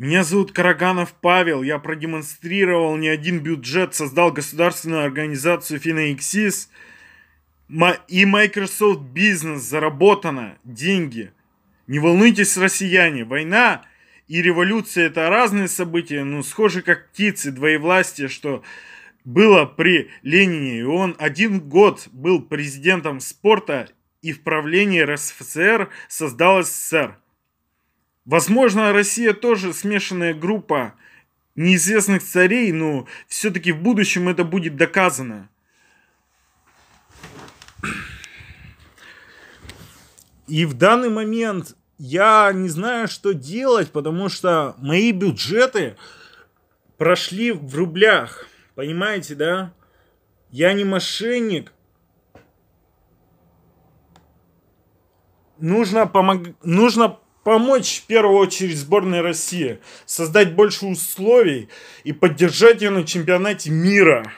Меня зовут Караганов Павел, я продемонстрировал не один бюджет, создал государственную организацию Финаиксис и Microsoft Business, заработано деньги. Не волнуйтесь, россияне, война и революция это разные события, но схожи как птицы, двоевластие, что было при Ленине. И он один год был президентом спорта и в правлении РСФСР создал СССР. Возможно, Россия тоже смешанная группа неизвестных царей, но все-таки в будущем это будет доказано. И в данный момент я не знаю, что делать, потому что мои бюджеты прошли в рублях. Понимаете, да? Я не мошенник. Нужно, помогать, Нужно помочь в первую очередь сборной России, создать больше условий и поддержать ее на чемпионате мира.